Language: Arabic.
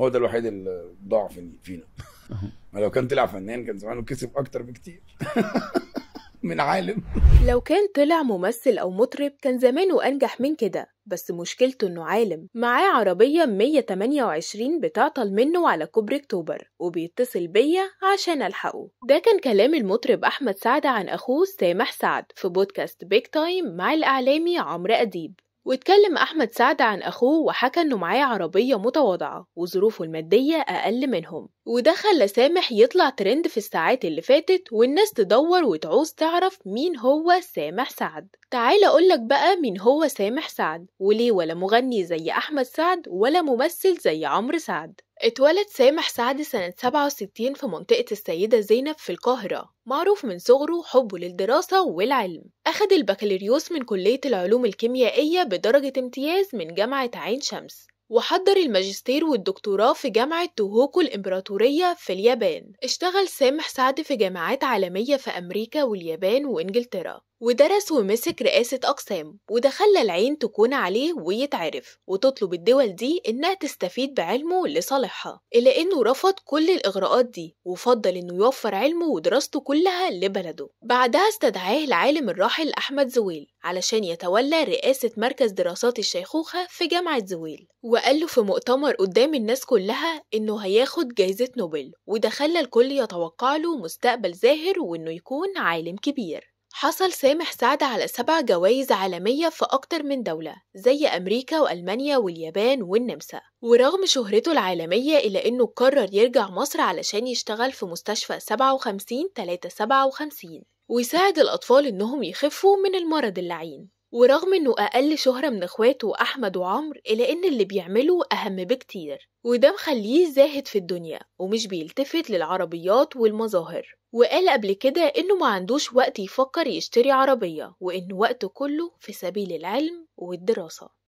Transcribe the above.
هو ده الوحيد اللي ضاع فينا ما لو كان طلع فنان كان زمانه كسب اكتر بكتير من عالم لو كان طلع ممثل أو مطرب كان زمانه أنجح من كده بس مشكلته إنه عالم معاه عربية 128 بتعطل منه على كوبري أكتوبر وبيتصل بيا عشان ألحقه ده كان كلام المطرب أحمد سعد عن أخوه سامح سعد في بودكاست بيك تايم مع الإعلامي عمرو أديب واتكلم أحمد سعد عن أخوه وحكى إنه معاه عربية متواضعة وظروفه المادية أقل منهم وده خلى سامح يطلع ترند في الساعات اللي فاتت والناس تدور وتعوز تعرف مين هو سامح سعد تعال أقولك بقى مين هو سامح سعد وليه ولا مغني زي أحمد سعد ولا ممثل زي عمرو سعد اتولد سامح سعد سنة 67 في منطقة السيدة زينب في القاهرة معروف من صغره حبه للدراسة والعلم أخد البكالوريوس من كلية العلوم الكيميائية بدرجة امتياز من جامعة عين شمس وحضر الماجستير والدكتوراه في جامعة توهوكو الإمبراطورية في اليابان اشتغل سامح سعد في جامعات عالمية في أمريكا واليابان وإنجلترا ودرس ومسك رئاسة أقسام وده خلى العين تكون عليه ويتعرف وتطلب الدول دي إنها تستفيد بعلمه لصالحها إلا إنه رفض كل الإغراءات دي وفضل إنه يوفر علمه ودراسته كلها لبلده بعدها استدعاه العالم الراحل أحمد زويل علشان يتولى رئاسة مركز دراسات الشيخوخة في جامعة زويل وقال له في مؤتمر قدام الناس كلها إنه هياخد جايزة نوبل وده خلى الكل يتوقع له مستقبل زاهر وإنه يكون عالم كبير حصل سامح سعد على سبع جوائز عالمية في أكتر من دولة زي أمريكا وألمانيا واليابان والنمسا ورغم شهرته العالمية إلا إنه قرر يرجع مصر علشان يشتغل في مستشفى 57 357 ويساعد الأطفال إنهم يخفوا من المرض اللعين ورغم إنه أقل شهرة من إخواته أحمد وعمرو إلا إن اللي بيعمله أهم بكتير وده مخليه زاهد في الدنيا ومش بيلتفت للعربيات والمظاهر وقال قبل كده إنه ما عندوش وقت يفكر يشتري عربية وانه وقته كله في سبيل العلم والدراسة